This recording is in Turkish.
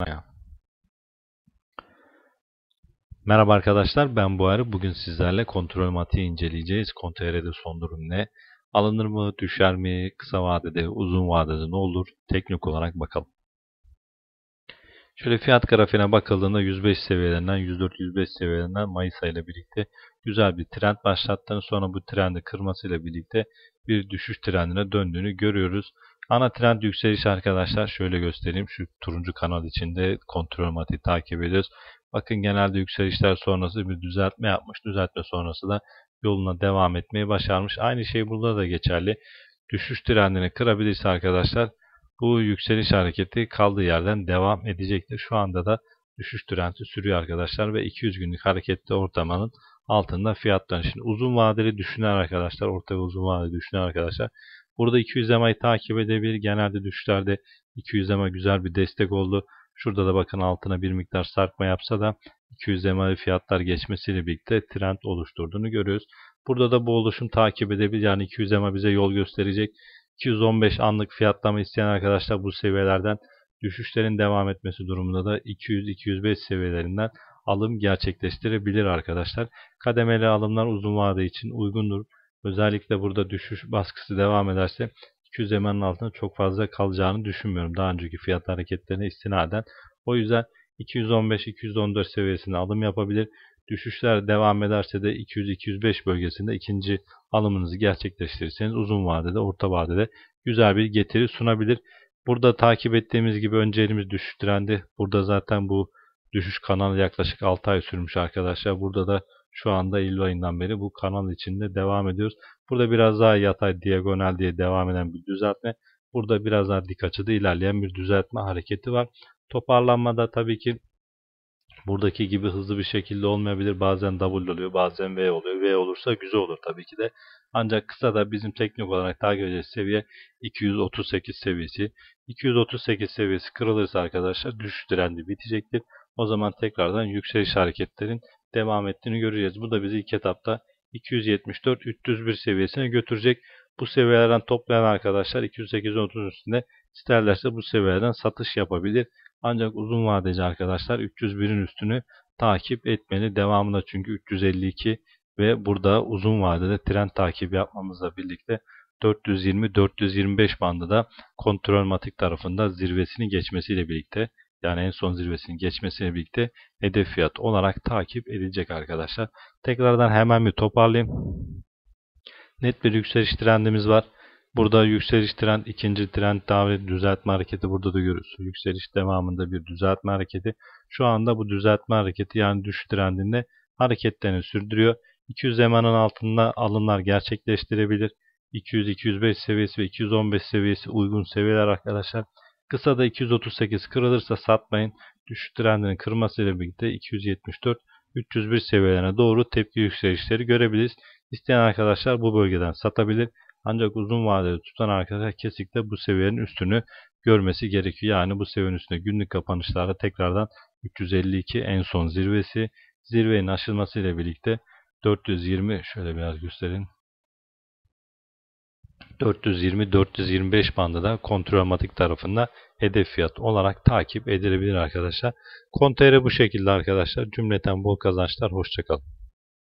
Ya. Merhaba arkadaşlar ben Buhari. Bugün sizlerle kontrol matiği inceleyeceğiz. Kontr'de son durum ne? Alınır mı? Düşer mi? Kısa vadede, uzun vadede ne olur? Teknik olarak bakalım. Şöyle fiyat grafiğine bakıldığında 105 seviyelerinden 104-105 seviyelerinden Mayıs ayıyla birlikte güzel bir trend başlattığını sonra bu trendi kırmasıyla birlikte bir düşüş trendine döndüğünü görüyoruz. Ana trend yükseliş arkadaşlar şöyle göstereyim. Şu turuncu kanal içinde kontrol matiği takip ediyoruz. Bakın genelde yükselişler sonrası bir düzeltme yapmış. Düzeltme sonrası da yoluna devam etmeyi başarmış. Aynı şey burada da geçerli. Düşüş trendini kırabilirse arkadaşlar bu yükseliş hareketi kaldığı yerden devam edecektir. Şu anda da düşüş trendi sürüyor arkadaşlar ve 200 günlük hareketli ortamanın altında fiyattan. Şimdi uzun vadeli düşünen arkadaşlar, orta ve uzun vadeli düşünen arkadaşlar Burada 200 EMA'yı takip edebilir. Genelde düşüşlerde 200 EMA güzel bir destek oldu. Şurada da bakın altına bir miktar sarkma yapsa da 200 EMA'yı fiyatlar geçmesiyle birlikte trend oluşturduğunu görüyoruz. Burada da bu oluşum takip edebilir. Yani 200 EMA bize yol gösterecek. 215 anlık fiyatlama isteyen arkadaşlar bu seviyelerden düşüşlerin devam etmesi durumunda da 200-205 seviyelerinden alım gerçekleştirebilir arkadaşlar. Kademeli alımlar uzun vade için uygundur. Özellikle burada düşüş baskısı devam ederse 200 EMA'nın altında çok fazla kalacağını düşünmüyorum. Daha önceki fiyat hareketlerine istinaden. O yüzden 215-214 seviyesinde alım yapabilir. Düşüşler devam ederse de 200-205 bölgesinde ikinci alımınızı gerçekleştirirseniz uzun vadede, orta vadede güzel bir getiri sunabilir. Burada takip ettiğimiz gibi önce elimiz düşüş trendi. Burada zaten bu Düşüş kanalı yaklaşık 6 ay sürmüş arkadaşlar. Burada da şu anda Eylül ayından beri bu kanal içinde devam ediyoruz. Burada biraz daha yatay diagonal diye devam eden bir düzeltme. Burada biraz daha dik açıda ilerleyen bir düzeltme hareketi var. Toparlanmada tabii ki buradaki gibi hızlı bir şekilde olmayabilir. Bazen W oluyor, bazen V oluyor. V olursa güzel olur tabii ki de. Ancak kısa da bizim teknik olarak takip edeceğiz seviye 238 seviyesi. 238 seviyesi kırılırsa arkadaşlar düşüş trendi bitecektir. O zaman tekrardan yükseliş hareketlerin devam ettiğini göreceğiz. Bu da bizi ilk etapta 274-301 seviyesine götürecek. Bu seviyelerden toplayan arkadaşlar 208-30 üstünde isterlerse bu seviyelerden satış yapabilir. Ancak uzun vadeci arkadaşlar 301'in üstünü takip etmeli. Devamında çünkü 352 ve burada uzun vadede trend takibi yapmamızla birlikte 420-425 bandı da kontrol matik tarafında zirvesini geçmesiyle birlikte yani en son zirvesinin geçmesiyle birlikte hedef fiyat olarak takip edilecek arkadaşlar. Tekrardan hemen bir toparlayayım. Net bir yükseliş trendimiz var. Burada yükseliş trend, ikinci trend davre düzeltme hareketi burada da görürüz. Yükseliş devamında bir düzeltme hareketi. Şu anda bu düzeltme hareketi yani düşüş trendinde hareketlerini sürdürüyor. 200 emanın altında alımlar gerçekleştirebilir. 200-205 seviyesi ve 215 seviyesi uygun seviyeler arkadaşlar. Kısa da 238 kırılırsa satmayın. Düşük trendinin kırmasıyla birlikte 274 301 seviyelerine doğru tepki yükselişleri görebiliriz. İsteyen arkadaşlar bu bölgeden satabilir. Ancak uzun vadede tutan arkadaşlar kesinlikle bu seviyenin üstünü görmesi gerekiyor. Yani bu seviyenin üstünde günlük kapanışlarda tekrardan 352 en son zirvesi. Zirvenin aşılması ile birlikte 420 şöyle biraz göstereyim. 420-425 bandında da kontrolmatik tarafında hedef fiyat olarak takip edilebilir arkadaşlar. Kontere bu şekilde arkadaşlar. Cümleten bol kazançlar. Hoşçakalın.